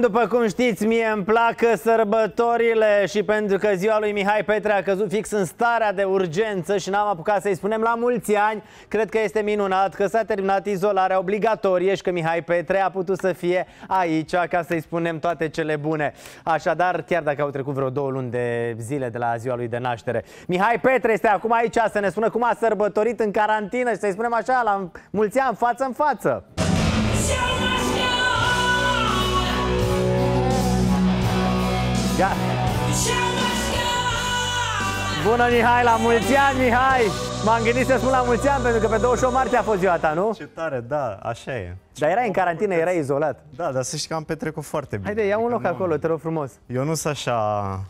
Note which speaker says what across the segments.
Speaker 1: După cum știți, mie îmi placă sărbătorile și pentru că ziua lui Mihai Petre a căzut fix în starea de urgență și n-am apucat să-i spunem la mulți ani, cred că este minunat că s-a terminat izolarea obligatorie și că Mihai Petre a putut să fie aici ca să-i spunem toate cele bune. Așadar, chiar dacă au trecut vreo două luni de zile de la ziua lui de naștere, Mihai Petre este acum aici să ne spună cum a sărbătorit în carantină și să-i spunem așa, la mulți ani, față în față. Ce-a Bună, Mihai, la mulți ani, Mihai! M-am gândit să spun la mulți ani, pentru că pe 28 martie a fost ziua
Speaker 2: ta, nu? Ce tare, da, așa e. Dar erai în carantină, erai izolat. Da, dar să știi că am petrecut foarte bine. Haide, ia un adică loc acolo, te rog frumos. Eu nu sunt așa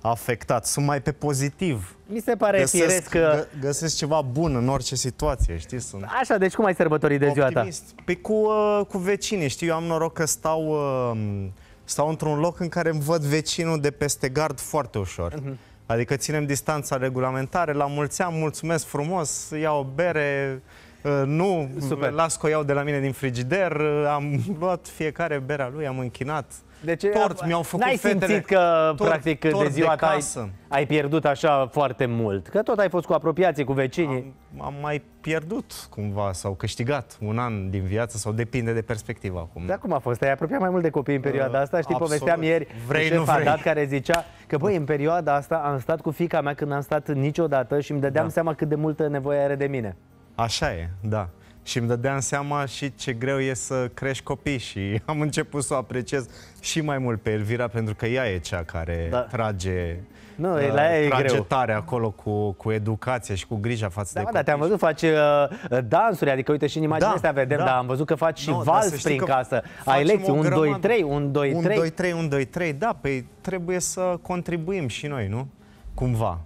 Speaker 2: afectat, sunt mai pe pozitiv. Mi se pare găsesc, firesc că... găsesc ceva bun în orice situație, știi? Sunt Așa, deci cum ai sărbătorit de optimist. ziua ta? Pe păi cu, uh, cu vecinii, știi? Eu am noroc că stau... Uh, stau într-un loc în care îmi văd vecinul de peste gard foarte ușor. Mm -hmm. Adică ținem distanța regulamentare, la mulți ani, mulțumesc frumos, iau o bere, Uh, nu Super. las că o iau de la mine din frigider, uh, am luat fiecare berea lui, am închinat. Deci tort, mi-au făcut n-ai fetele. simțit că, tort, practic, tort de ziua de ta ai, ai pierdut așa foarte mult? Că tot ai fost cu apropiații, cu vecinii. Am, am mai pierdut cumva sau câștigat un an din viață sau depinde de perspectiva acum. Dar
Speaker 1: cum a fost? ai apropiat mai mult de copii în perioada uh, asta? Știi, Absolut. povesteam ieri vrei, nu vrei. Dat care zicea că, băi, în perioada asta am stat cu fica mea când am stat niciodată și îmi dădeam da. seama cât de multă nevoie are de mine.
Speaker 2: Așa e, da. Și îmi dădeam seama și ce greu e să crești copii și am început să o apreciez și mai mult pe Elvira pentru că ea e cea care da. trage nu, uh, la ea e greu. tare acolo cu, cu educație și cu grija față da, de copii. Da,
Speaker 1: te-am văzut, faci uh, dansuri, adică uite și în imaginea da, astea vedem, da. dar am văzut că faci și no, vals prin casă. Ai lecții, un 2, 3, un 2, 3. un 2, 3,
Speaker 2: un 2, 3, da, păi trebuie să contribuim și noi, nu? Cumva.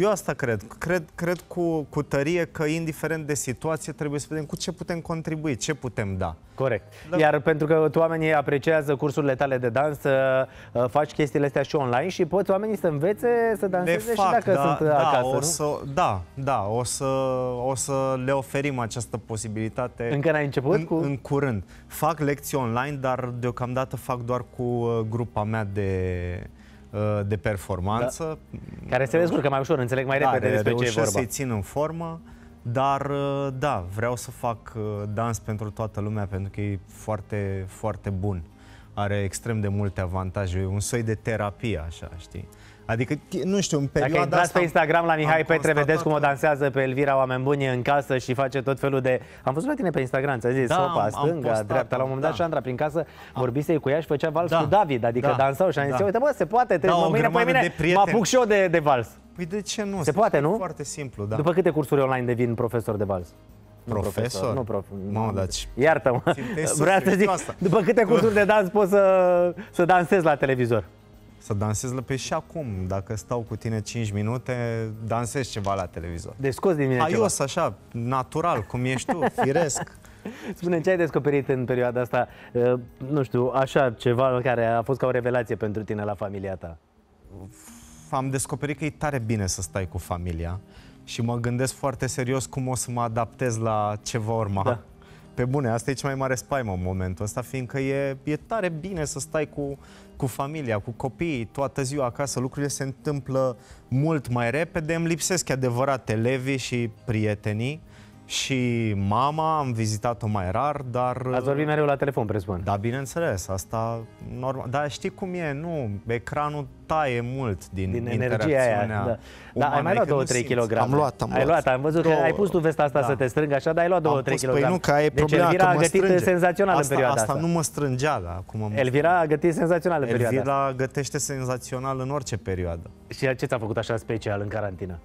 Speaker 2: Eu asta cred. Cred, cred cu, cu tărie că, indiferent de situație, trebuie să vedem cu ce putem contribui, ce putem da. Corect. Da. Iar pentru că oamenii apreciază cursurile
Speaker 1: tale de dans, uh, faci chestiile astea și online și poți oamenii să învețe să danseze fac, și dacă da, sunt da, acasă, o nu? să,
Speaker 2: Da, da, o să, o să le oferim această posibilitate. Încă n-ai început? În, cu... în curând. Fac lecții online, dar deocamdată fac doar cu uh, grupa mea de Uh, de performanță. Da. Care se descurcă mai ușor, înțeleg mai da, repede despre ce e vorba. să-i țin în formă, dar uh, da, vreau să fac uh, dans pentru toată lumea pentru că e foarte, foarte bun. Are extrem de multe avantaje, e un soi de terapie, așa, știi? Adică, nu știu, în perioada Dacă intrați pe Instagram
Speaker 1: la Mihai Petre, constatat... vedeți cum o dansează pe Elvira oameni buni în casă și face tot felul de... Am văzut la tine pe Instagram, ți-a zis, da, opa, stânga, postat, dreapta, la un moment dat da. Andra prin casă am. vorbise cu ea și făcea vals da. cu David, adică da. dansau și am zis, da. uite bă, se poate, da, mă, mâine, pe mine, mă apuc și eu de, de vals. Păi
Speaker 2: de ce nu? Se, se poate, nu? Foarte simplu, da.
Speaker 1: După câte cursuri online devin profesor de vals? Profesor? Nu, profesor.
Speaker 2: Mamă, dar Iartă-mă. Vreau să zic, după câte cursuri de dans poți să, să dansezi la televizor? Să dansezi la... Păi și acum, dacă stau cu tine 5 minute, dansezi ceva la televizor. Deci scos din mine Aios, ceva. așa, natural, cum ești tu, firesc. Spune ce ai descoperit în perioada asta, uh, nu știu, așa ceva
Speaker 1: care a fost ca o revelație pentru tine la familia ta.
Speaker 2: Am descoperit că e tare bine să stai cu familia și mă gândesc foarte serios cum o să mă adaptez la ce va urma. Da pe bune, asta e cea mai mare spaimă în momentul ăsta, fiindcă e, e tare bine să stai cu, cu familia, cu copiii, toată ziua acasă, lucrurile se întâmplă mult mai repede, îmi lipsesc adevărat elevii și prietenii, și mama, am vizitat-o mai rar, dar... Ați uh, vorbit mereu la telefon, presupun. Da, bineînțeles, asta normal. Dar știi cum e, nu, ecranul taie mult din, din energia aia. Da. da, ai mai luat 2-3 kg. Am luat, am luat. Ai luat, am văzut două, că ai pus tu
Speaker 1: vesta asta da. să te strângă așa, dar ai luat 2-3 kg. Păi nu, că e deci problema Elvira că a gătit strânge. senzațional asta, în perioada asta. Asta
Speaker 2: nu mă strângea, dar acum Elvira a gătit senzațional în perioada Elvira asta. gătește senzațional în orice perioadă. Și ce ți-a făcut așa special în carantină?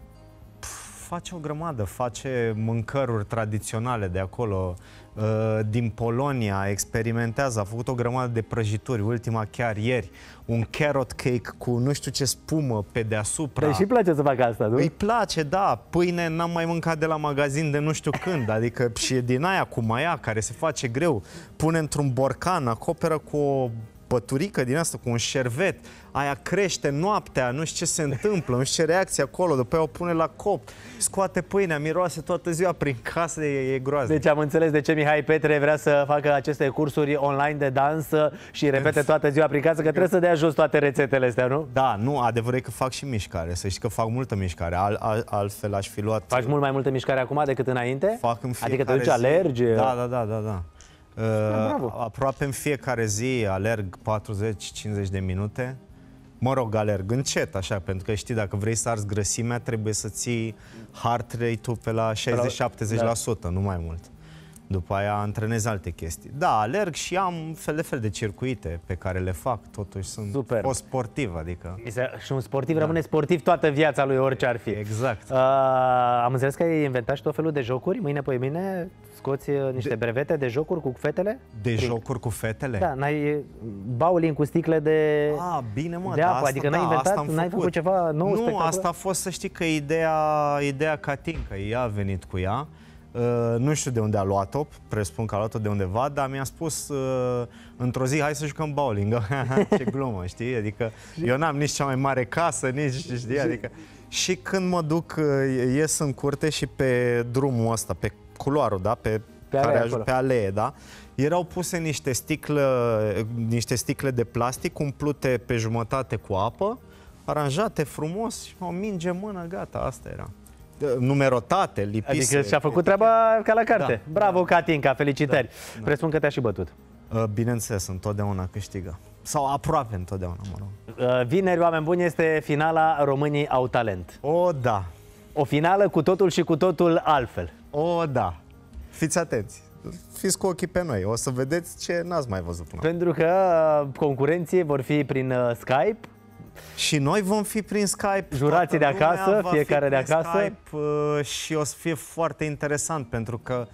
Speaker 2: face o grămadă, face mâncăruri tradiționale de acolo, uh, din Polonia, experimentează, a făcut o grămadă de prăjituri, ultima chiar ieri, un carrot cake cu nu știu ce spumă pe deasupra. Deci îi place să facă asta, nu? Îi place, da, pâine n-am mai mâncat de la magazin de nu știu când, adică și din aia cu maia care se face greu, pune într-un borcan, acoperă cu o păturică din asta, cu un șervet, aia crește noaptea, nu știu ce se întâmplă, nu știu ce reacție acolo, după aia o pune la cop, scoate pâinea, miroase toată ziua prin casă, e, e groaznic.
Speaker 1: Deci am înțeles de ce Mihai Petre vrea să facă aceste cursuri online de dans și repete toată ziua prin casă, că trebuie să dea
Speaker 2: jos toate rețetele astea, nu? Da, nu, adevărul e că fac și mișcare, să știi că fac multă mișcare, al, al, altfel aș fi luat... Faci mult mai multă mișcare acum decât înainte? Fac în fiecare Adică te duci, alergi? Da, da, da, da, da. Da, aproape în fiecare zi alerg 40-50 de minute. Mă rog, alerg încet, așa, pentru că știi, dacă vrei să arzi grăsimea, trebuie să ții heart rate-ul pe la 60-70%, da. nu mai mult după aia antrenez alte chestii. Da, alerg și am fel de fel de circuite pe care le fac, totuși sunt Super. o sportiv, adică... Este, și un sportiv
Speaker 1: da. rămâne sportiv
Speaker 2: toată viața lui, orice ar fi. Exact.
Speaker 1: Uh, am înțeles că ai inventat și tot felul de jocuri, mâine pe mine scoți uh, niște de... brevete de jocuri cu fetele?
Speaker 2: De Prin... jocuri cu fetele? Da,
Speaker 1: n-ai bowling cu sticle
Speaker 2: de A, bine, mă, de apă, adică asta, adică n-ai da, inventat, n-ai făcut ceva nou? Nu, asta a fost, să știi că ideea, ideea Catinca, ea a venit cu ea. Uh, nu știu de unde a luat-o, presupun că a luat-o de undeva, dar mi-a spus uh, într-o zi, hai să jucăm bowling. Ce glumă, știi? Adică eu n-am nici cea mai mare casă, nici, știi? Adică, și când mă duc, uh, ies în curte și pe drumul ăsta, pe culoarul, da? Pe, pe, care alee, pe alee, da? Erau puse niște sticle, niște sticle de plastic umplute pe jumătate cu apă, aranjate frumos și o minge mână, gata, asta era numerotate, lipise. Adică și-a făcut treaba ca la carte. Da, Bravo, da, Catinca, felicitări. Da, da. Presupun că te-a și bătut. Uh, bineînțeles, întotdeauna câștigă. Sau aproape întotdeauna, mă rog.
Speaker 1: Uh, vineri, oameni buni, este finala Românii au talent.
Speaker 2: O, da. O finală cu totul și cu totul altfel. O, da. Fiți atenți fiți cu ochii pe noi. O să vedeți ce n-ați mai văzut până Pentru că uh, concurenții vor fi prin Skype, și noi vom fi prin Skype. Jurații de acasă, fiecare de acasă. Skype, uh, și o să fie foarte interesant pentru că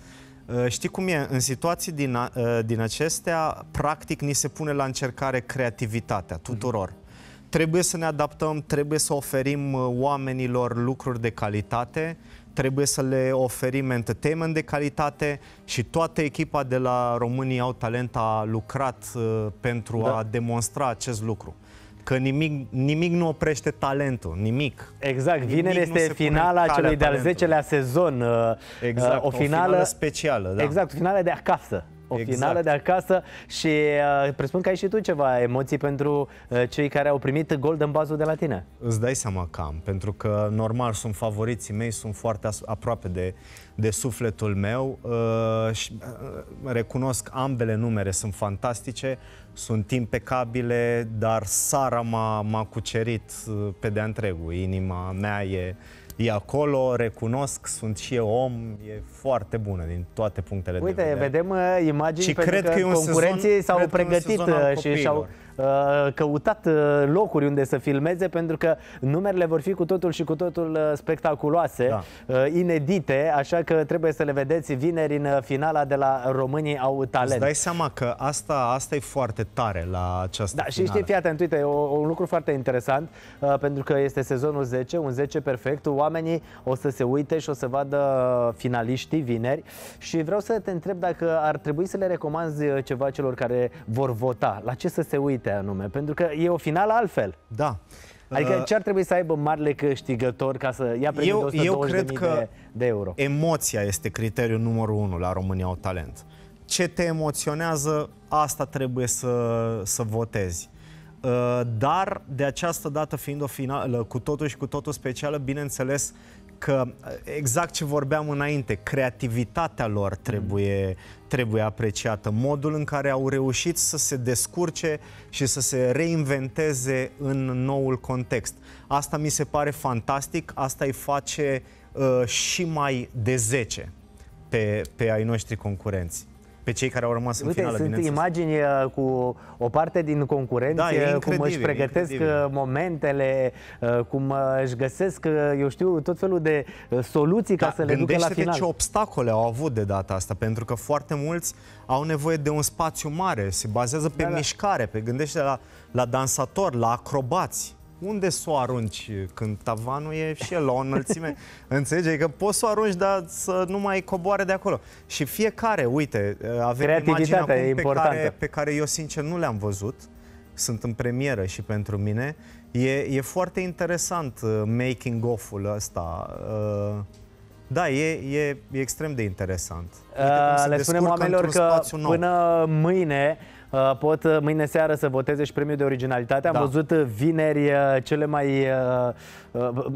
Speaker 2: uh, știi cum e, în situații din, uh, din acestea, practic ni se pune la încercare creativitatea tuturor. Mm-hmm. Trebuie să ne adaptăm, trebuie să oferim uh, oamenilor lucruri de calitate, trebuie să le oferim entertainment de calitate și toată echipa de la România au talent a lucrat uh, pentru da. a demonstra acest lucru. Că nimic, nimic nu oprește talentul, nimic. Exact, vineri este finala celui de-al 10-lea sezon. Uh, exact, uh, o finală, o finală specială. Da. Exact,
Speaker 1: o de acasă o exact. finală de acasă și uh, presupun că ai și tu ceva
Speaker 2: emoții pentru uh, cei care au primit gol în bazul de la tine. Îți dai seama că am, pentru că normal sunt favoriții mei, sunt foarte aproape de, de sufletul meu uh, și uh, recunosc ambele numere sunt fantastice, sunt impecabile, dar Sara m-a, cucerit uh, pe de-a întregul. Inima mea e uh, e acolo, recunosc, sunt și eu om, e foarte bună din toate punctele Uite, de vedere. Uite, vedem
Speaker 1: uh, imagini și pentru cred că, că concurenții s-au pregătit uh, și și-au uh, căutat locuri unde să filmeze pentru că numerele vor fi cu totul și cu totul spectaculoase, da. inedite, așa că trebuie să le vedeți vineri în finala de la Românii au
Speaker 2: talent. Îți dai seama că asta, asta e foarte tare la această Da, finală. și știi,
Speaker 1: fii atent, uite, un lucru foarte interesant, pentru că este sezonul 10, un 10 perfect, oameni oamenii o să se uite și o să vadă finaliștii vineri și vreau să te întreb dacă ar trebui să le recomanzi uh, ceva celor care vor vota, la ce să se uite anume, pentru că e o finală altfel. Da. Adică uh, ce ar trebui să aibă marile câștigători ca să ia premiul eu, eu cred că de,
Speaker 2: de euro? Emoția este criteriul numărul unu la România au talent. Ce te emoționează, asta trebuie să, să votezi. Uh, dar, de această dată fiind o finală cu totul și cu totul specială, bineînțeles că uh, exact ce vorbeam înainte, creativitatea lor trebuie, trebuie apreciată, modul în care au reușit să se descurce și să se reinventeze în noul context. Asta mi se pare fantastic, asta îi face uh, și mai de 10 pe, pe ai noștri concurenți pe cei care au rămas Uite, în finală, sunt imagini uh,
Speaker 1: cu o parte din concurenți, da, cum își pregătesc incredibil. Uh, momentele, uh, cum își găsesc, eu știu, tot felul de soluții da, ca să le ducă la final. ce
Speaker 2: obstacole au avut de data asta, pentru că foarte mulți au nevoie de un spațiu mare, se bazează pe da, da. mișcare, pe gândește la, la dansatori, la acrobați unde să o arunci când tavanul e și el la o înălțime? Înțelegi? Că adică poți să o arunci, dar să nu mai coboare de acolo. Și fiecare, uite, avem imaginea pe importantă. care, pe care eu sincer nu le-am văzut, sunt în premieră și pentru mine. E, e foarte interesant uh, making of-ul ăsta. Uh, da, e, e, e extrem de interesant.
Speaker 1: Uite uh, le spunem oamenilor că până mâine Uh, pot uh, mâine seară să voteze și premiul de originalitate. Am da. văzut uh, vineri cele mai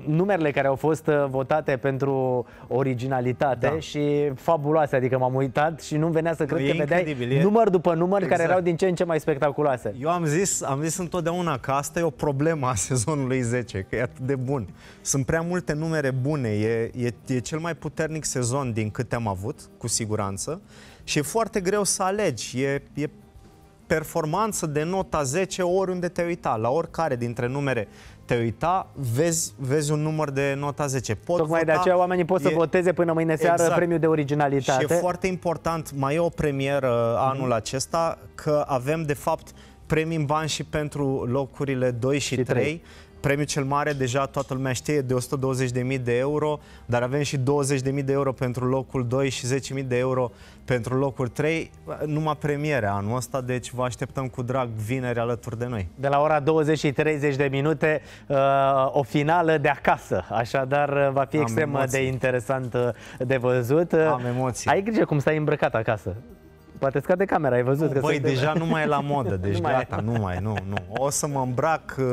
Speaker 1: numerele care au fost votate pentru originalitate da. și fabuloase, adică m-am uitat și nu venea să cred e că vedeai număr
Speaker 2: după număr exact. care erau din ce în ce mai spectaculoase. Eu am zis, am zis întotdeauna că asta e o problemă a sezonului 10, că e atât de bun. Sunt prea multe numere bune, e, e, e cel mai puternic sezon din câte am avut, cu siguranță, și e foarte greu să alegi, e, e performanță de nota 10 oriunde te uita, la oricare dintre numere te uita, vezi, vezi un număr de nota 10. Pot Tocmai vota, de aceea oamenii pot e, să
Speaker 1: voteze până mâine seară exact. premiul
Speaker 2: de originalitate. Și e foarte important, mai e o premieră mm -hmm. anul acesta, că avem de fapt premii în bani și pentru locurile 2 și, și 3. 3 premiul cel mare deja toată lumea știe, de 120.000 de euro, dar avem și 20.000 de euro pentru locul 2 și 10.000 de euro pentru locul 3, numai premiere anul ăsta, deci vă așteptăm cu drag vineri alături de noi.
Speaker 1: De la ora 20 și 30 de minute, uh, o finală de acasă, așadar uh, va fi Am extrem uh, emoții. de interesant de văzut. Am emoții. Ai grijă cum stai îmbrăcat acasă
Speaker 2: poate scade camera, ai văzut nu, că Băi, deja de... nu mai e la modă, deci nu gata, mai... nu mai, nu, nu. O să mă îmbrac uh,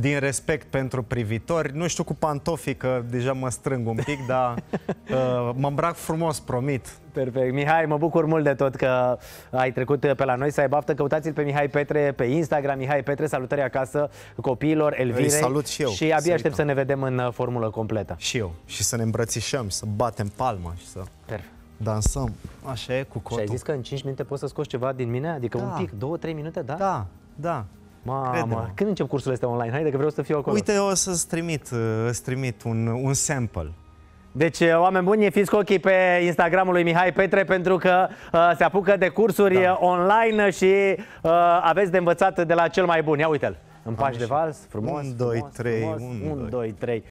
Speaker 2: din respect pentru privitori. Nu știu cu pantofii, că deja mă strâng un pic, dar uh, mă îmbrac frumos, promit. Perfect.
Speaker 1: Mihai, mă bucur mult de tot că ai trecut pe la noi să ai baftă. Căutați-l pe Mihai Petre pe Instagram. Mihai Petre, salutări acasă copiilor, Elvirei. Îi salut și eu. Și abia aștept să
Speaker 2: ne vedem în uh, formulă completă. Și eu. Și să ne îmbrățișăm, să batem palma și să... Perfect dansăm. Așa
Speaker 1: e, cu cotul. Și ai zis că în 5 minute poți să scoți ceva din
Speaker 2: mine? Adică da. un pic, 2-3 minute, da? Da, da. Mamă, când încep cursurile astea online? Haide că vreau să fiu acolo. Uite, o să-ți trimit, îți trimit un, un sample. Deci, uh,
Speaker 1: oameni buni, fiți cu ochii pe Instagramul lui Mihai Petre pentru că uh, se apucă de cursuri da. online și uh, aveți de învățat de la cel mai bun. Ia uite-l, în pași de
Speaker 2: vals, frumos, 1, 2, 3, 1, 2, 3.